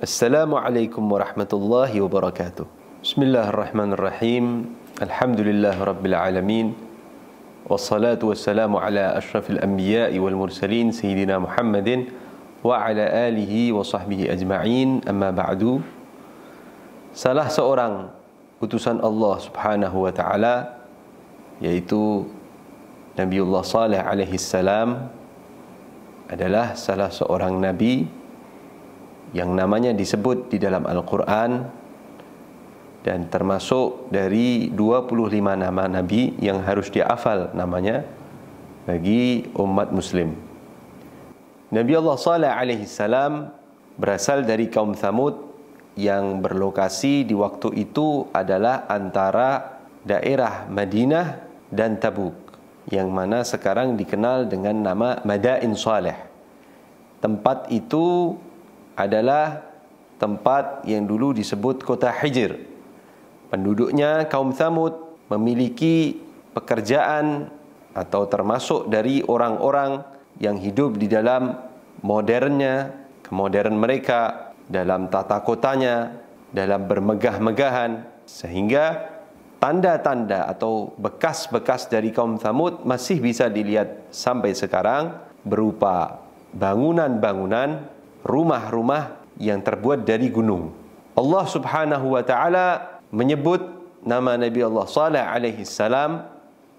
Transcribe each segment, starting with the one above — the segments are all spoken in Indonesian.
Assalamualaikum warahmatullahi wabarakatuh. Bismillahirrahmanirrahim. Alhamdulillahirabbilalamin. Wassalatu wassalamu ala asyrafil anbiya'i wal mursalin sayyidina Muhammadin wa ala alihi wa sahbihi ajma'in. Amma ba'du. Salah seorang utusan Allah Subhanahu wa taala yaitu Nabiullah Saleh alaihi salam adalah salah seorang nabi yang namanya disebut di dalam Al-Quran dan termasuk dari 25 nama Nabi yang harus diaafal namanya bagi umat Muslim. Nabi Allah Sallallahu alaihi Wasallam berasal dari kaum Thamud yang berlokasi di waktu itu adalah antara daerah Madinah dan Tabuk yang mana sekarang dikenal dengan nama Madain Saleh. Tempat itu adalah tempat yang dulu disebut kota Hijr. Penduduknya kaum Thamud memiliki pekerjaan atau termasuk dari orang-orang yang hidup di dalam modernnya, kemodern mereka, dalam tata kotanya, dalam bermegah-megahan sehingga tanda-tanda atau bekas-bekas dari kaum Thamud masih bisa dilihat sampai sekarang berupa bangunan-bangunan rumah-rumah yang terbuat dari gunung. Allah Subhanahu wa taala menyebut nama Nabi Allah Saleh alaihi salam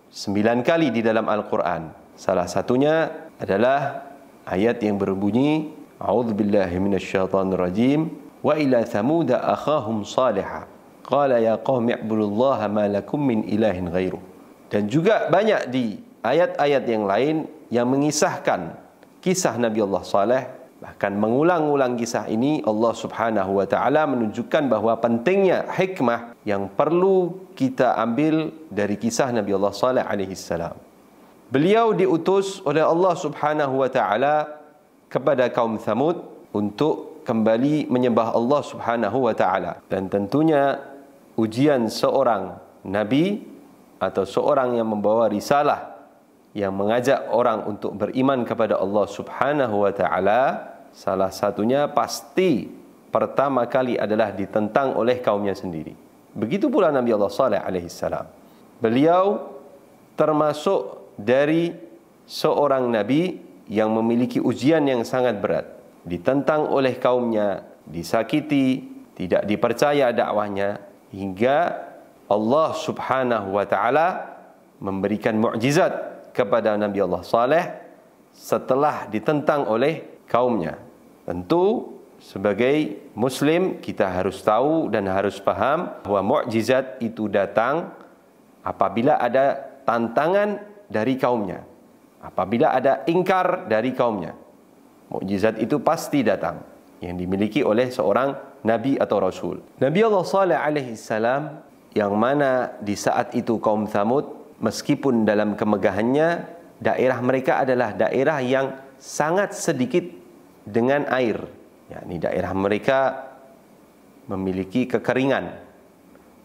9 kali di dalam Al-Quran. Salah satunya adalah ayat yang berbunyi A'udzu billahi minasyaitonir rajim wa ila thamud akhahum saliha qala ya qaumi ibudullaha ma lakum min ilahin ghairu dan juga banyak di ayat-ayat yang lain yang mengisahkan kisah Nabi Allah Saleh bahkan mengulang-ulang kisah ini Allah Subhanahu wa taala menunjukkan bahawa pentingnya hikmah yang perlu kita ambil dari kisah Nabi Allah Saleh alaihi salam. Beliau diutus oleh Allah Subhanahu wa taala kepada kaum Thamud untuk kembali menyembah Allah Subhanahu wa taala. Dan tentunya ujian seorang nabi atau seorang yang membawa risalah yang mengajak orang untuk beriman kepada Allah Subhanahu wa taala salah satunya pasti pertama kali adalah ditentang oleh kaumnya sendiri. Begitu pula Nabi Allah Saleh alaihi salam. Beliau termasuk dari seorang nabi yang memiliki ujian yang sangat berat, ditentang oleh kaumnya, disakiti, tidak dipercaya dakwahnya hingga Allah Subhanahu wa taala memberikan mukjizat kepada Nabi Allah Saleh setelah ditentang oleh kaumnya. Tentu sebagai muslim kita harus tahu dan harus paham bahwa mukjizat itu datang apabila ada tantangan dari kaumnya. Apabila ada ingkar dari kaumnya. Mukjizat itu pasti datang yang dimiliki oleh seorang nabi atau rasul. Nabi Allah Saleh alaihi salam yang mana di saat itu kaum Thamud meskipun dalam kemegahannya daerah mereka adalah daerah yang sangat sedikit dengan air. yakni daerah mereka memiliki kekeringan.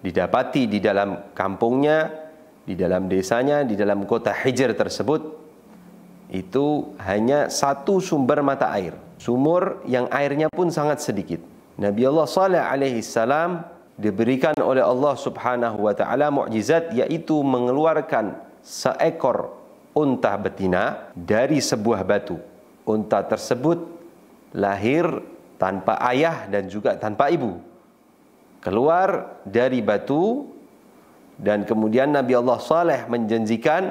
Didapati di dalam kampungnya, di dalam desanya, di dalam kota Hijr tersebut itu hanya satu sumber mata air, sumur yang airnya pun sangat sedikit. Nabi Allah Saleh alaihi salam diberikan oleh Allah Subhanahu wa taala mukjizat yaitu mengeluarkan seekor unta betina dari sebuah batu. Unta tersebut lahir tanpa ayah dan juga tanpa ibu. Keluar dari batu dan kemudian Nabi Allah Saleh menjanjikan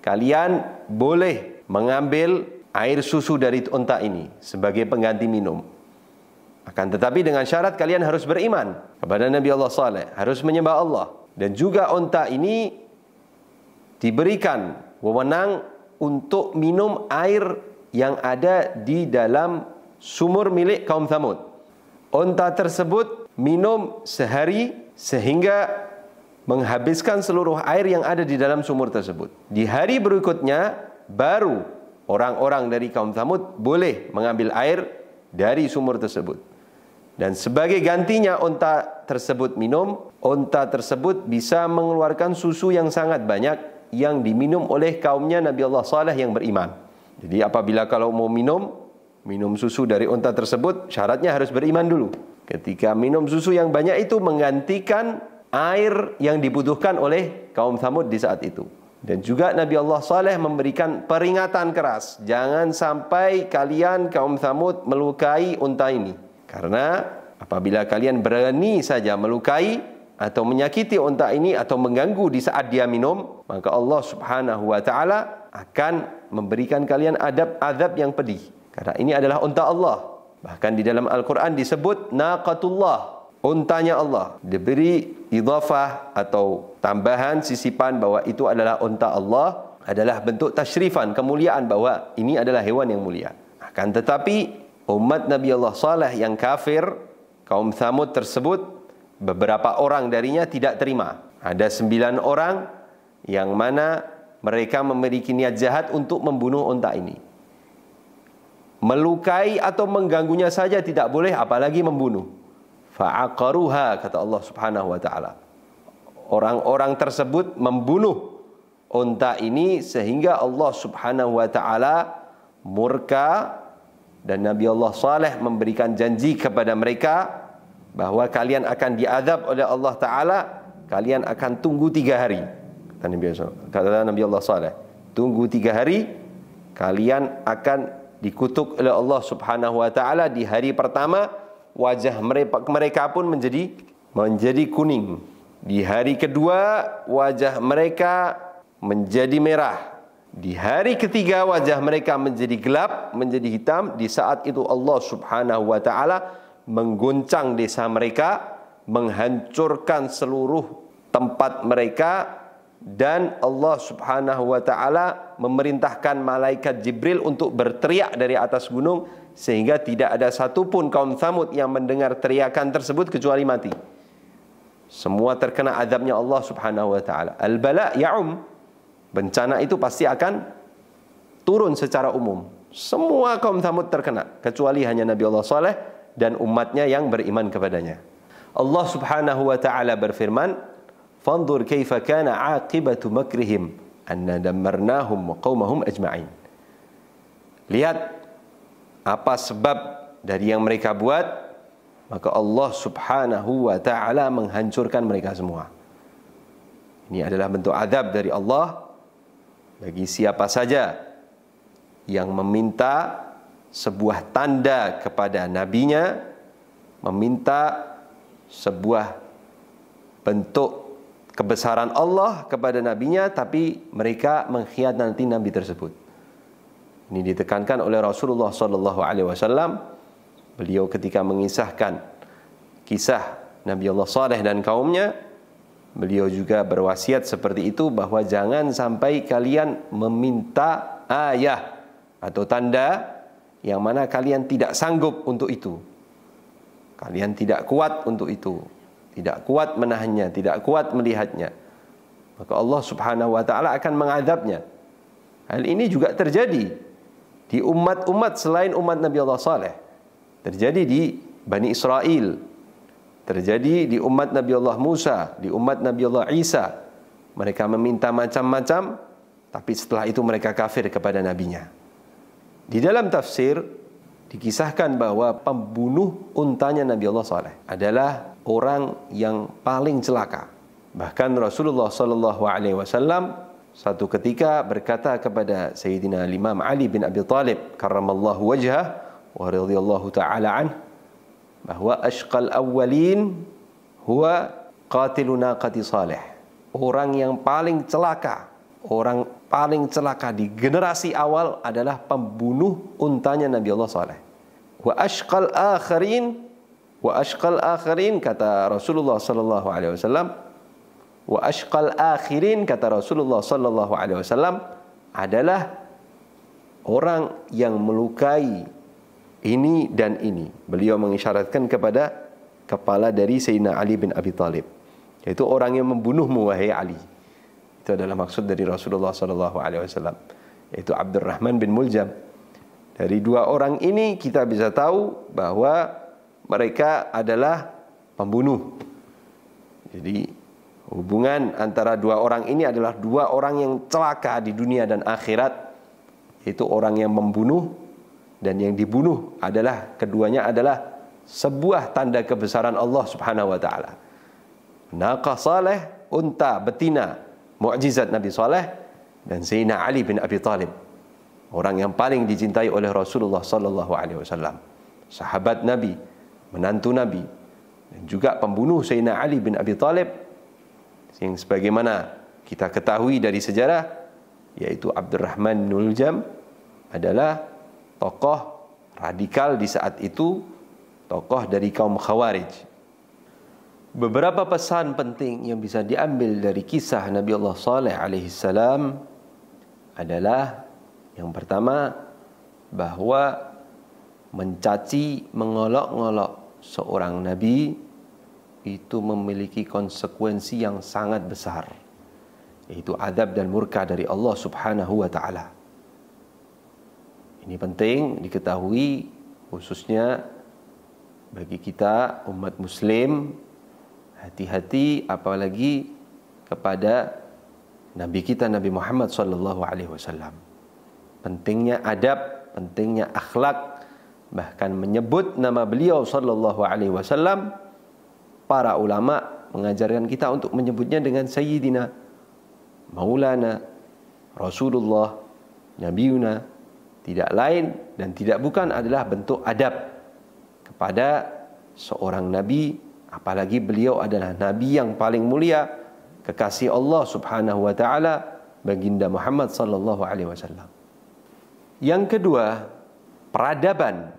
kalian boleh mengambil air susu dari unta ini sebagai pengganti minum. Akan tetapi dengan syarat kalian harus beriman kepada Nabi Allah Saleh, harus menyembah Allah. Dan juga onta ini diberikan wewenang untuk minum air yang ada di dalam sumur milik kaum Thamud. Onta tersebut minum sehari sehingga menghabiskan seluruh air yang ada di dalam sumur tersebut. Di hari berikutnya baru orang-orang dari kaum Thamud boleh mengambil air dari sumur tersebut. Dan sebagai gantinya unta tersebut minum, unta tersebut bisa mengeluarkan susu yang sangat banyak yang diminum oleh kaumnya Nabi Allah Saleh yang beriman. Jadi apabila kalau mau minum, minum susu dari unta tersebut syaratnya harus beriman dulu. Ketika minum susu yang banyak itu menggantikan air yang dibutuhkan oleh kaum Thamud di saat itu. Dan juga Nabi Allah Saleh memberikan peringatan keras. Jangan sampai kalian kaum Thamud melukai unta ini. Karena apabila kalian berani saja melukai atau menyakiti unta ini atau mengganggu di saat dia minum, maka Allah Subhanahu wa taala akan memberikan kalian adab azab yang pedih. Karena ini adalah unta Allah. Bahkan di dalam Al-Quran disebut Naqatullah Untanya Allah Diberi idhafah atau tambahan sisipan bahwa itu adalah unta Allah Adalah bentuk tashrifan, kemuliaan bahwa ini adalah hewan yang mulia Akan tetapi umat Nabi Allah Saleh yang kafir, kaum Thamud tersebut, beberapa orang darinya tidak terima. Ada sembilan orang yang mana mereka memiliki niat jahat untuk membunuh unta ini. Melukai atau mengganggunya saja tidak boleh, apalagi membunuh. faakaruha kata Allah subhanahu wa ta'ala. Orang-orang tersebut membunuh unta ini sehingga Allah subhanahu wa ta'ala murka dan Nabi Allah Saleh memberikan janji kepada mereka bahwa kalian akan diadab oleh Allah Ta'ala, kalian akan tunggu tiga hari. Kata Nabi, Allah Saleh, tunggu tiga hari, kalian akan dikutuk oleh Allah Subhanahu Wa Ta'ala di hari pertama, wajah mereka, mereka pun menjadi menjadi kuning. Di hari kedua, wajah mereka menjadi merah. Di hari ketiga wajah mereka menjadi gelap, menjadi hitam. Di saat itu Allah subhanahu wa ta'ala menggoncang desa mereka, menghancurkan seluruh tempat mereka, dan Allah subhanahu wa ta'ala memerintahkan malaikat Jibril untuk berteriak dari atas gunung sehingga tidak ada satupun kaum samud yang mendengar teriakan tersebut kecuali mati. Semua terkena azabnya Allah subhanahu wa ta'ala. Al-bala ya'um. Bencana itu pasti akan turun secara umum. Semua kaum Thamud terkena, kecuali hanya Nabi Allah Saleh dan umatnya yang beriman kepadanya. Allah Subhanahu wa taala berfirman, "Fanzur kaifa kana aqibatu makrihim anna dammarnahum wa qaumahum ajma'in." Lihat apa sebab dari yang mereka buat, maka Allah Subhanahu wa taala menghancurkan mereka semua. Ini adalah bentuk azab dari Allah bagi siapa saja yang meminta sebuah tanda kepada nabinya, meminta sebuah bentuk kebesaran Allah kepada nabinya tapi mereka mengkhianati nabi tersebut. Ini ditekankan oleh Rasulullah sallallahu alaihi wasallam beliau ketika mengisahkan kisah Nabi Allah Saleh dan kaumnya Beliau juga berwasiat seperti itu bahwa jangan sampai kalian meminta ayah atau tanda yang mana kalian tidak sanggup untuk itu. Kalian tidak kuat untuk itu, tidak kuat menahannya, tidak kuat melihatnya. Maka Allah Subhanahu wa taala akan mengadabnya. Hal ini juga terjadi di umat-umat selain umat Nabi Allah Saleh. Terjadi di Bani Israel terjadi di umat Nabi Allah Musa, di umat Nabi Allah Isa. Mereka meminta macam-macam, tapi setelah itu mereka kafir kepada nabinya. Di dalam tafsir dikisahkan bahwa pembunuh untanya Nabi Allah Saleh adalah orang yang paling celaka. Bahkan Rasulullah SAW Alaihi Wasallam satu ketika berkata kepada Sayyidina Imam Ali bin Abi Talib Allah wajah, wa radhiyallahu ta'ala anhu bahwa ashqal awwalin huwa qatiluna qati salih. Orang yang paling celaka, orang paling celaka di generasi awal adalah pembunuh untanya Nabi Allah Saleh. Wa ashqal akharin wa ashqal akhirin kata Rasulullah sallallahu alaihi wasallam wa ashqal akhirin kata Rasulullah sallallahu alaihi wasallam adalah orang yang melukai ini dan ini. Beliau mengisyaratkan kepada kepala dari Sayyidina Ali bin Abi Talib, yaitu orang yang membunuhmu wahai Ali. Itu adalah maksud dari Rasulullah SAW. alaihi wasallam, yaitu Abdurrahman bin Muljam. Dari dua orang ini kita bisa tahu bahwa mereka adalah pembunuh. Jadi hubungan antara dua orang ini adalah dua orang yang celaka di dunia dan akhirat. yaitu orang yang membunuh dan yang dibunuh adalah keduanya adalah sebuah tanda kebesaran Allah Subhanahu wa taala. Naqa Saleh, unta betina, mukjizat Nabi Saleh dan Zainal Ali bin Abi Thalib. Orang yang paling dicintai oleh Rasulullah sallallahu alaihi wasallam. Sahabat Nabi, menantu Nabi dan juga pembunuh Zainal Ali bin Abi Thalib yang sebagaimana kita ketahui dari sejarah yaitu Abdurrahman bin Uljam adalah tokoh radikal di saat itu, tokoh dari kaum Khawarij. Beberapa pesan penting yang bisa diambil dari kisah Nabi Allah Saleh alaihi salam adalah yang pertama bahwa mencaci, mengolok-ngolok seorang nabi itu memiliki konsekuensi yang sangat besar yaitu adab dan murka dari Allah Subhanahu wa taala. Ini penting diketahui khususnya bagi kita umat muslim hati-hati apalagi kepada nabi kita Nabi Muhammad sallallahu alaihi wasallam. Pentingnya adab, pentingnya akhlak bahkan menyebut nama beliau sallallahu alaihi wasallam para ulama mengajarkan kita untuk menyebutnya dengan sayyidina maulana rasulullah Nabiuna tidak lain dan tidak bukan adalah bentuk adab kepada seorang nabi apalagi beliau adalah nabi yang paling mulia kekasih Allah Subhanahu wa taala baginda Muhammad sallallahu alaihi wasallam. Yang kedua, peradaban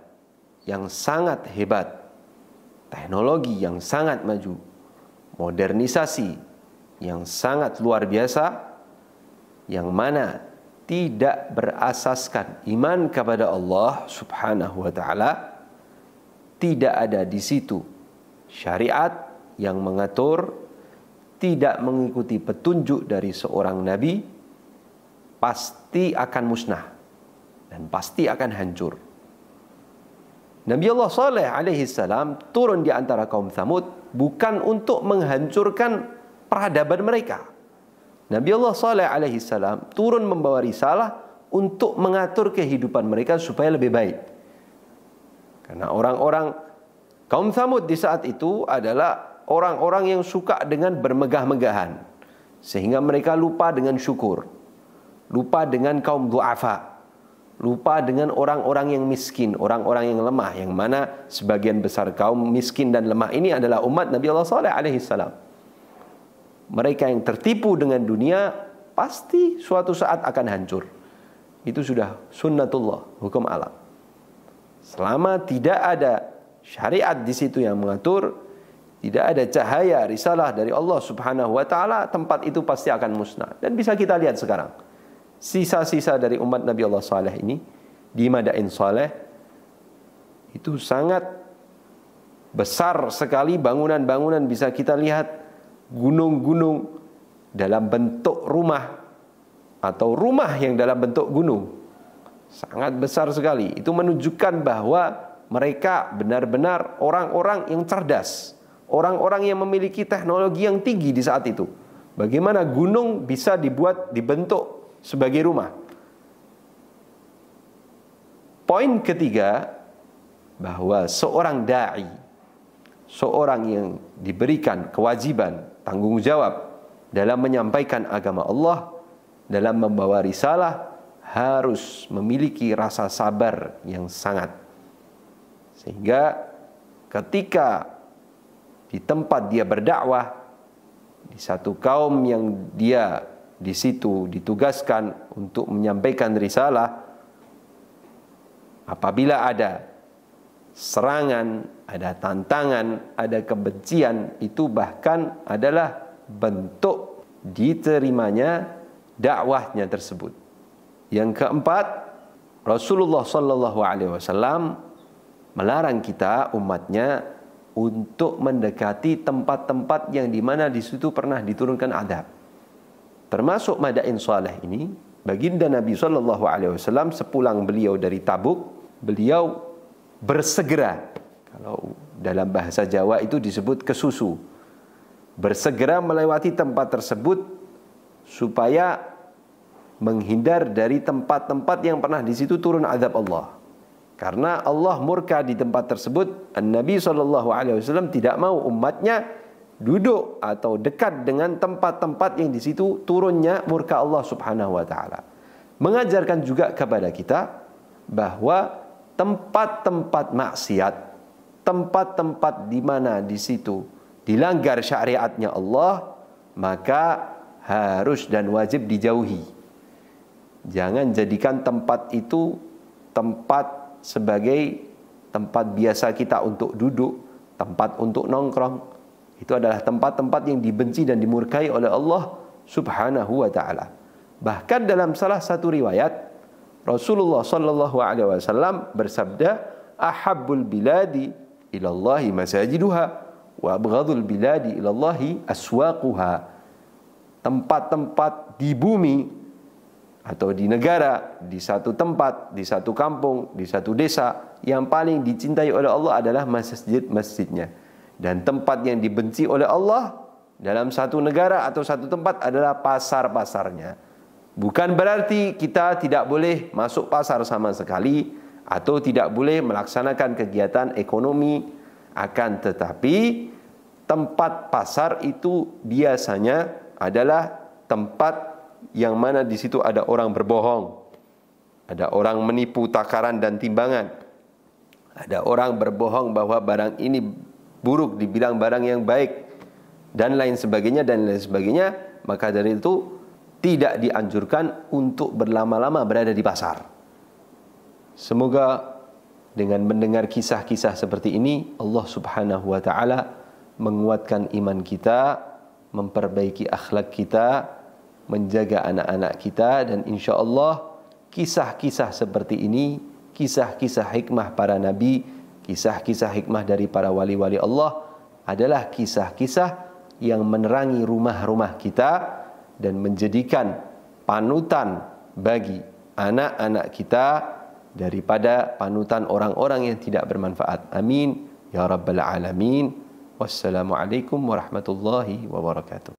yang sangat hebat, teknologi yang sangat maju, modernisasi yang sangat luar biasa yang mana tidak berasaskan iman kepada Allah Subhanahu wa taala tidak ada di situ syariat yang mengatur tidak mengikuti petunjuk dari seorang nabi pasti akan musnah dan pasti akan hancur. Nabi Allah Saleh alaihi salam turun di antara kaum Tsamud bukan untuk menghancurkan peradaban mereka Nabi Allah Saleh alaihi salam turun membawa risalah untuk mengatur kehidupan mereka supaya lebih baik. Karena orang-orang kaum Thamud di saat itu adalah orang-orang yang suka dengan bermegah-megahan. Sehingga mereka lupa dengan syukur. Lupa dengan kaum du'afa. Lupa dengan orang-orang yang miskin, orang-orang yang lemah. Yang mana sebagian besar kaum miskin dan lemah ini adalah umat Nabi Allah Saleh alaihi salam mereka yang tertipu dengan dunia pasti suatu saat akan hancur. Itu sudah sunnatullah, hukum alam. Selama tidak ada syariat di situ yang mengatur, tidak ada cahaya risalah dari Allah Subhanahu wa taala, tempat itu pasti akan musnah. Dan bisa kita lihat sekarang. Sisa-sisa dari umat Nabi Allah Saleh ini di Madain Saleh itu sangat besar sekali bangunan-bangunan bisa kita lihat gunung-gunung dalam bentuk rumah atau rumah yang dalam bentuk gunung. Sangat besar sekali. Itu menunjukkan bahwa mereka benar-benar orang-orang yang cerdas, orang-orang yang memiliki teknologi yang tinggi di saat itu. Bagaimana gunung bisa dibuat dibentuk sebagai rumah? Poin ketiga bahwa seorang dai, seorang yang diberikan kewajiban tanggung jawab dalam menyampaikan agama Allah, dalam membawa risalah harus memiliki rasa sabar yang sangat. Sehingga ketika di tempat dia berdakwah di satu kaum yang dia di situ ditugaskan untuk menyampaikan risalah apabila ada serangan, ada tantangan, ada kebencian, itu bahkan adalah bentuk diterimanya dakwahnya tersebut. Yang keempat, Rasulullah Shallallahu Alaihi Wasallam melarang kita umatnya untuk mendekati tempat-tempat yang dimana di situ pernah diturunkan adab. Termasuk Madain Saleh ini, baginda Nabi Shallallahu Alaihi Wasallam sepulang beliau dari Tabuk, beliau bersegera. Kalau dalam bahasa Jawa itu disebut kesusu. Bersegera melewati tempat tersebut supaya menghindar dari tempat-tempat yang pernah di situ turun azab Allah. Karena Allah murka di tempat tersebut, Nabi saw tidak mau umatnya duduk atau dekat dengan tempat-tempat yang di situ turunnya murka Allah Subhanahu wa taala. Mengajarkan juga kepada kita bahwa tempat-tempat maksiat, tempat-tempat di mana di situ dilanggar syariatnya Allah, maka harus dan wajib dijauhi. Jangan jadikan tempat itu tempat sebagai tempat biasa kita untuk duduk, tempat untuk nongkrong. Itu adalah tempat-tempat yang dibenci dan dimurkai oleh Allah Subhanahu wa taala. Bahkan dalam salah satu riwayat Rasulullah sallallahu alaihi wasallam bersabda, "Ahabbul biladi ilallahi masajiduha wa abghadul biladi ilallahi aswaquha." Tempat-tempat di bumi atau di negara, di satu tempat, di satu kampung, di satu desa yang paling dicintai oleh Allah adalah masjid-masjidnya. Dan tempat yang dibenci oleh Allah dalam satu negara atau satu tempat adalah pasar-pasarnya. Bukan berarti kita tidak boleh masuk pasar sama sekali atau tidak boleh melaksanakan kegiatan ekonomi, akan tetapi tempat pasar itu biasanya adalah tempat yang mana di situ ada orang berbohong, ada orang menipu takaran dan timbangan, ada orang berbohong bahwa barang ini buruk dibilang barang yang baik dan lain sebagainya dan lain sebagainya. Maka dari itu tidak dianjurkan untuk berlama-lama berada di pasar. Semoga dengan mendengar kisah-kisah seperti ini Allah Subhanahu wa taala menguatkan iman kita, memperbaiki akhlak kita, menjaga anak-anak kita dan insya Allah kisah-kisah seperti ini, kisah-kisah hikmah para nabi, kisah-kisah hikmah dari para wali-wali Allah adalah kisah-kisah yang menerangi rumah-rumah kita, dan menjadikan panutan bagi anak-anak kita daripada panutan orang-orang yang tidak bermanfaat. Amin ya rabbal alamin. Wassalamualaikum warahmatullahi wabarakatuh.